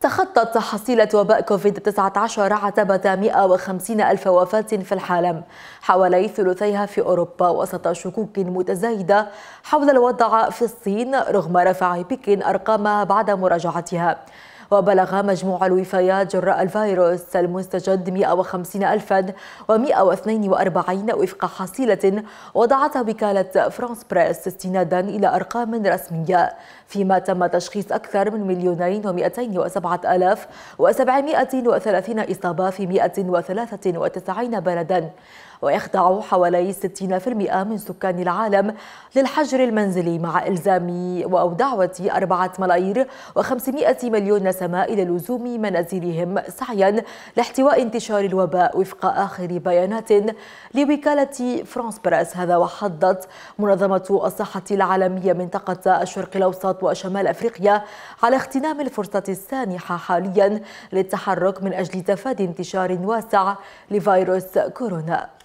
تخطت حصيلة وباء كوفيد-19 عتبة 150 ألف وفاة في العالم حوالي ثلثيها في أوروبا وسط شكوك متزايدة حول الوضع في الصين رغم رفع بكين أرقامها بعد مراجعتها وبلغ مجموع الوفيات جراء الفيروس المستجد 150142 وفق حصيلة وضعتها وكالة فرانس بريس استنادا إلى أرقام رسمية فيما تم تشخيص أكثر من مليونين ومئتين وسبعة آلاف وسبعمائة وثلاثين إصابة في 193 بلدا ويخضع حوالي 60% من سكان العالم للحجر المنزلي مع إلزام أو دعوة 4 ملايير و500 مليون نسمة إلى لزوم منازلهم سعيا لاحتواء انتشار الوباء وفق آخر بيانات لوكالة فرانس بريس هذا وحضت منظمة الصحة العالمية منطقة الشرق الأوسط وشمال أفريقيا على اغتنام الفرصة السانحة حاليا للتحرك من أجل تفادي انتشار واسع لفيروس كورونا